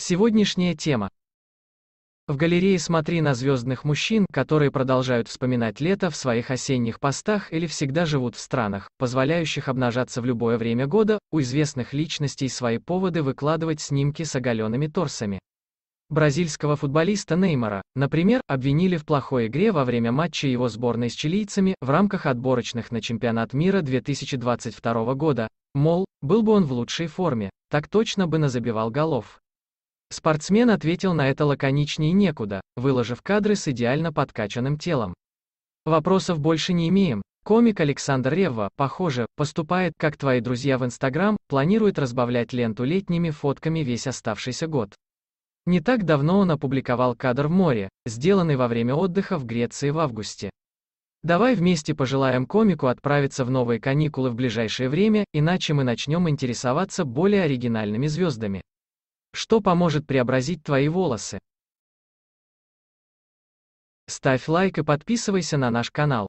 Сегодняшняя тема. В галерее смотри на звездных мужчин, которые продолжают вспоминать лето в своих осенних постах или всегда живут в странах, позволяющих обнажаться в любое время года, у известных личностей свои поводы выкладывать снимки с оголенными торсами. Бразильского футболиста Неймара, например, обвинили в плохой игре во время матча его сборной с чилийцами в рамках отборочных на чемпионат мира 2022 года, мол, был бы он в лучшей форме, так точно бы назабивал голов. Спортсмен ответил на это лаконичнее некуда, выложив кадры с идеально подкачанным телом. Вопросов больше не имеем. Комик Александр Ревва, похоже, поступает, как твои друзья в Инстаграм, планирует разбавлять ленту летними фотками весь оставшийся год. Не так давно он опубликовал кадр в море, сделанный во время отдыха в Греции в августе. Давай вместе пожелаем комику отправиться в новые каникулы в ближайшее время, иначе мы начнем интересоваться более оригинальными звездами. Что поможет преобразить твои волосы? Ставь лайк и подписывайся на наш канал.